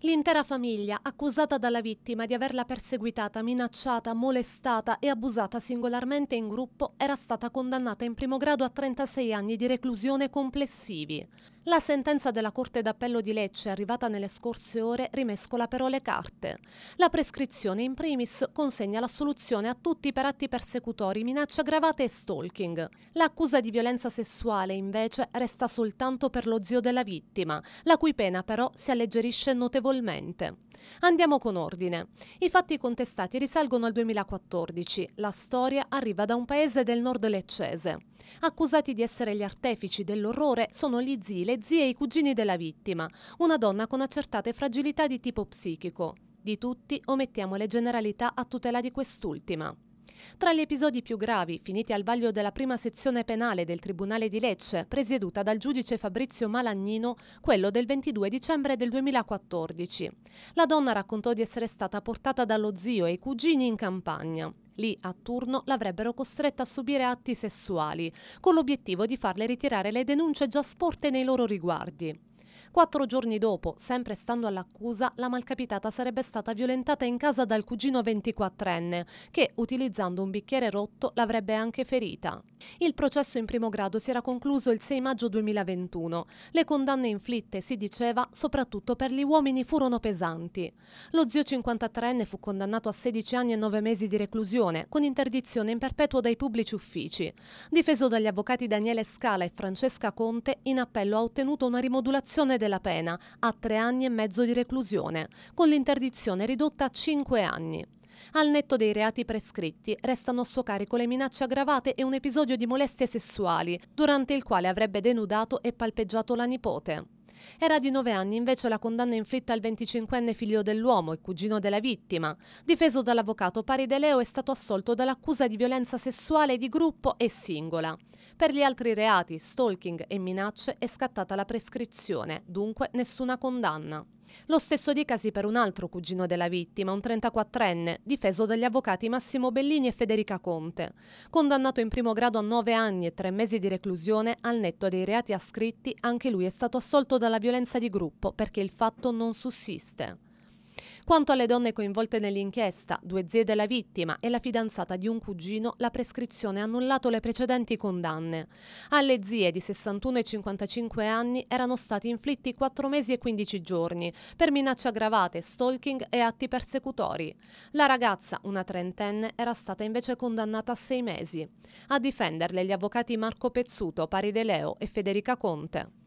L'intera famiglia, accusata dalla vittima di averla perseguitata, minacciata, molestata e abusata singolarmente in gruppo, era stata condannata in primo grado a 36 anni di reclusione complessivi. La sentenza della Corte d'Appello di Lecce, arrivata nelle scorse ore, rimescola però le carte. La prescrizione in primis consegna l'assoluzione a tutti per atti persecutori, minacce aggravate e stalking. L'accusa di violenza sessuale, invece, resta soltanto per lo zio della vittima, la cui pena però si alleggerisce notevolmente notevolmente. Andiamo con ordine. I fatti contestati risalgono al 2014. La storia arriva da un paese del nord leccese. Accusati di essere gli artefici dell'orrore sono gli zii, le zie e i cugini della vittima, una donna con accertate fragilità di tipo psichico. Di tutti omettiamo le generalità a tutela di quest'ultima. Tra gli episodi più gravi, finiti al vaglio della prima sezione penale del Tribunale di Lecce, presieduta dal giudice Fabrizio Malagnino, quello del 22 dicembre del 2014. La donna raccontò di essere stata portata dallo zio e i cugini in campagna. Lì, a turno, l'avrebbero costretta a subire atti sessuali, con l'obiettivo di farle ritirare le denunce già sporte nei loro riguardi. Quattro giorni dopo, sempre stando all'accusa, la malcapitata sarebbe stata violentata in casa dal cugino 24enne, che utilizzando un bicchiere rotto l'avrebbe anche ferita. Il processo in primo grado si era concluso il 6 maggio 2021. Le condanne inflitte, si diceva, soprattutto per gli uomini furono pesanti. Lo zio 53enne fu condannato a 16 anni e 9 mesi di reclusione, con interdizione in perpetuo dai pubblici uffici. Difeso dagli avvocati Daniele Scala e Francesca Conte, in appello ha ottenuto una rimodulazione della pena a 3 anni e mezzo di reclusione, con l'interdizione ridotta a 5 anni. Al netto dei reati prescritti, restano a suo carico le minacce aggravate e un episodio di molestie sessuali, durante il quale avrebbe denudato e palpeggiato la nipote. Era di nove anni invece la condanna inflitta al 25enne figlio dell'uomo e cugino della vittima. Difeso dall'avvocato Pari De Leo è stato assolto dall'accusa di violenza sessuale di gruppo e singola. Per gli altri reati, stalking e minacce, è scattata la prescrizione, dunque nessuna condanna. Lo stesso dicasi per un altro cugino della vittima, un 34enne, difeso dagli avvocati Massimo Bellini e Federica Conte, condannato in primo grado a nove anni e tre mesi di reclusione al netto dei reati ascritti, anche lui è stato assolto dalla violenza di gruppo perché il fatto non sussiste. Quanto alle donne coinvolte nell'inchiesta, due zie della vittima e la fidanzata di un cugino, la prescrizione ha annullato le precedenti condanne. Alle zie di 61 e 55 anni erano stati inflitti 4 mesi e 15 giorni per minacce aggravate, stalking e atti persecutori. La ragazza, una trentenne, era stata invece condannata a 6 mesi. A difenderle gli avvocati Marco Pezzuto, Pari De Leo e Federica Conte.